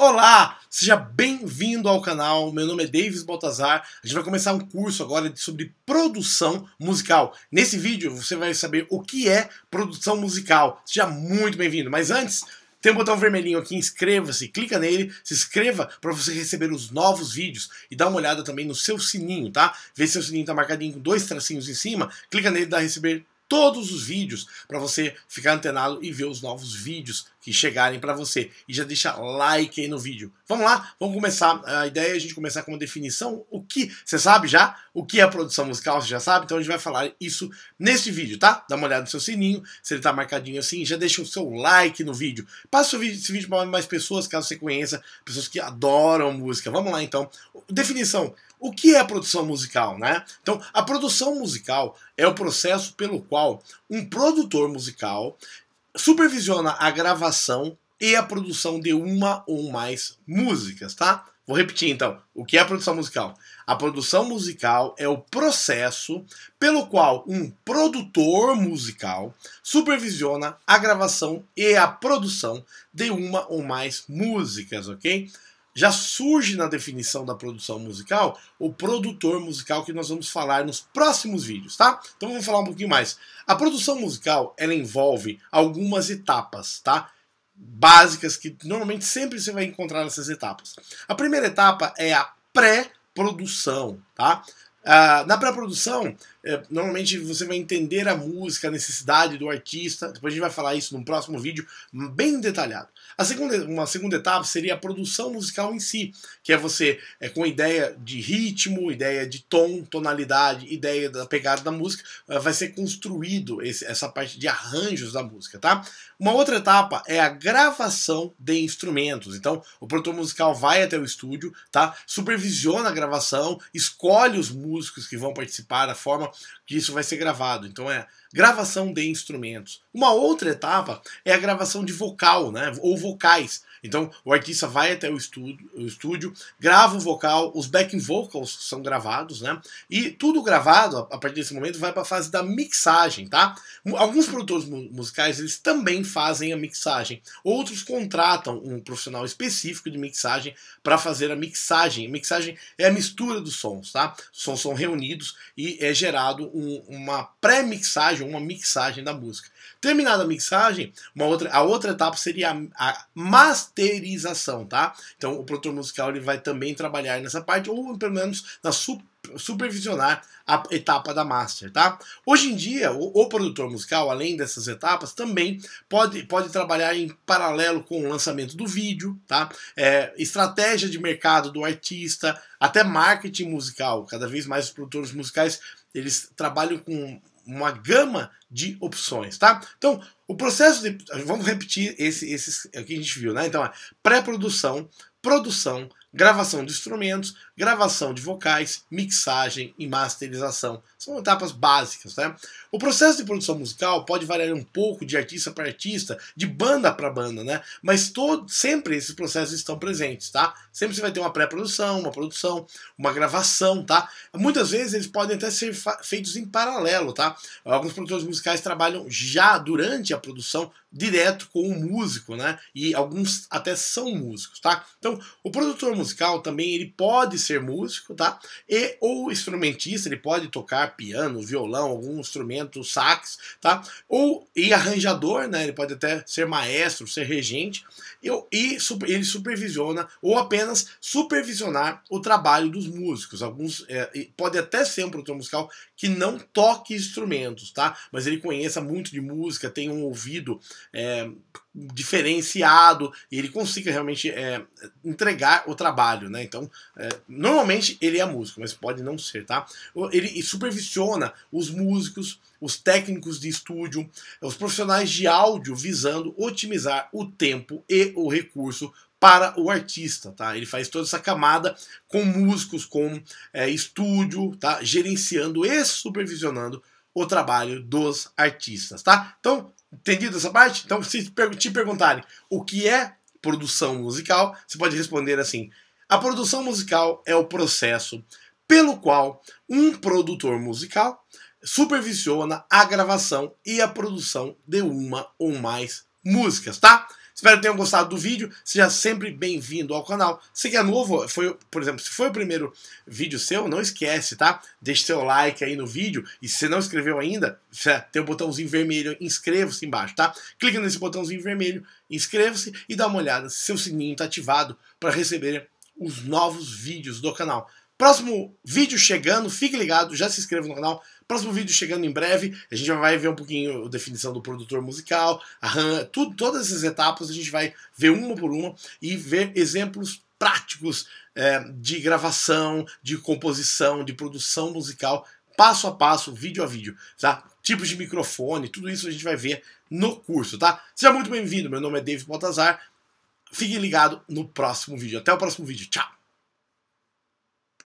Olá, seja bem-vindo ao canal. Meu nome é Davis Baltazar. A gente vai começar um curso agora sobre produção musical. Nesse vídeo você vai saber o que é produção musical. Seja muito bem-vindo. Mas antes, tem um botão vermelhinho aqui, inscreva-se, clica nele, se inscreva para você receber os novos vídeos e dá uma olhada também no seu sininho, tá? Vê se o sininho tá marcadinho com dois tracinhos em cima, clica nele e dá receber todos os vídeos para você ficar antenado e ver os novos vídeos que chegarem para você. E já deixa like aí no vídeo. Vamos lá, vamos começar. A ideia é a gente começar com uma definição. O que você sabe já? O que é produção musical? Você já sabe? Então a gente vai falar isso nesse vídeo, tá? Dá uma olhada no seu sininho, se ele tá marcadinho assim, já deixa o seu like no vídeo. Passa esse vídeo para mais pessoas, caso você conheça, pessoas que adoram música. Vamos lá então. Definição o que é produção musical, né? Então, a produção musical é o processo pelo qual um produtor musical supervisiona a gravação e a produção de uma ou mais músicas, tá? Vou repetir então. O que é a produção musical? A produção musical é o processo pelo qual um produtor musical supervisiona a gravação e a produção de uma ou mais músicas, ok? já surge na definição da produção musical o produtor musical que nós vamos falar nos próximos vídeos, tá? Então vamos falar um pouquinho mais. A produção musical, ela envolve algumas etapas, tá? Básicas que normalmente sempre você vai encontrar nessas etapas. A primeira etapa é a pré-produção, tá? Ah, na pré-produção, é, normalmente você vai entender a música, a necessidade do artista. Depois a gente vai falar isso num próximo vídeo, bem detalhado. A segunda, uma segunda etapa seria a produção musical em si, que é você é, com ideia de ritmo, ideia de tom, tonalidade, ideia da pegada da música, é, vai ser construído esse, essa parte de arranjos da música, tá? Uma outra etapa é a gravação de instrumentos. Então, o produtor musical vai até o estúdio, tá? Supervisiona a gravação, escolhe os músicos que vão participar a forma que isso vai ser gravado. Então é gravação de instrumentos. Uma outra etapa é a gravação de vocal, né? Ou vocais. Então o artista vai até o estúdio, o estúdio grava o vocal, os backing vocals são gravados, né? E tudo gravado a partir desse momento vai para a fase da mixagem, tá? Alguns produtores musicais eles também fazem a mixagem. Outros contratam um profissional específico de mixagem para fazer a mixagem. A mixagem é a mistura dos sons, tá? Os sons são reunidos e é gerado um, uma pré-mixagem mixagem, uma mixagem da música. Terminada a mixagem, uma outra, a outra etapa seria a, a masterização, tá? Então o produtor musical ele vai também trabalhar nessa parte, ou pelo menos na supervisionar a etapa da master, tá? Hoje em dia, o, o, produtor musical, além dessas etapas, também pode, pode trabalhar em paralelo com o lançamento do vídeo, tá? É, estratégia de mercado do artista, até marketing musical. Cada vez mais os produtores musicais eles trabalham com uma gama de opções, tá? Então, o processo de. Vamos repetir esse, esses que a gente viu, né? Então, é pré-produção, produção, gravação de instrumentos, gravação de vocais, mixagem e masterização. São etapas básicas, né? O processo de produção musical pode variar um pouco de artista para artista, de banda para banda, né? Mas todo, sempre esses processos estão presentes, tá? Sempre você vai ter uma pré-produção, uma produção, uma gravação, tá? Muitas vezes eles podem até ser feitos em paralelo, tá? Alguns produtores musicais trabalham já durante a produção direto com o músico, né? E alguns até são músicos, tá? Então, o produtor musical musical também ele pode ser músico, tá? E ou instrumentista, ele pode tocar piano, violão, algum instrumento, sax, tá? Ou e arranjador, né? Ele pode até ser maestro, ser regente. E, e ele supervisiona ou apenas supervisionar o trabalho dos músicos. Alguns é, pode até ser um produtor musical que não toque instrumentos, tá? Mas ele conheça muito de música, tem um ouvido é, diferenciado e ele consiga realmente é, entregar o trabalho trabalho, né? Então, é, normalmente ele é músico, mas pode não ser, tá? Ele supervisiona os músicos, os técnicos de estúdio, os profissionais de áudio visando otimizar o tempo e o recurso para o artista, tá? Ele faz toda essa camada com músicos, com é, estúdio, tá? Gerenciando e supervisionando o trabalho dos artistas, tá? Então, entendido essa parte? Então, se te perguntarem o que é produção musical, você pode responder assim: a produção musical é o processo pelo qual um produtor musical supervisiona a gravação e a produção de uma ou mais músicas, tá? Espero que tenham gostado do vídeo. Seja sempre bem-vindo ao canal. Se é novo, foi, por exemplo, se foi o primeiro vídeo seu, não esquece, tá? Deixe seu like aí no vídeo. E se não inscreveu ainda, tem o um botãozinho vermelho, inscreva-se embaixo, tá? Clica nesse botãozinho vermelho, inscreva-se e dá uma olhada se seu sininho está ativado para receber os novos vídeos do canal. Próximo vídeo chegando, fique ligado, já se inscreva no canal. Próximo vídeo chegando em breve, a gente vai ver um pouquinho a definição do produtor musical, tudo, todas essas etapas, a gente vai ver uma por uma e ver exemplos práticos é, de gravação, de composição, de produção musical, passo a passo, vídeo a vídeo, tá? Tipos de microfone, tudo isso a gente vai ver no curso, tá? Seja muito bem-vindo, meu nome é David Baltazar, fique ligado no próximo vídeo. Até o próximo vídeo, tchau!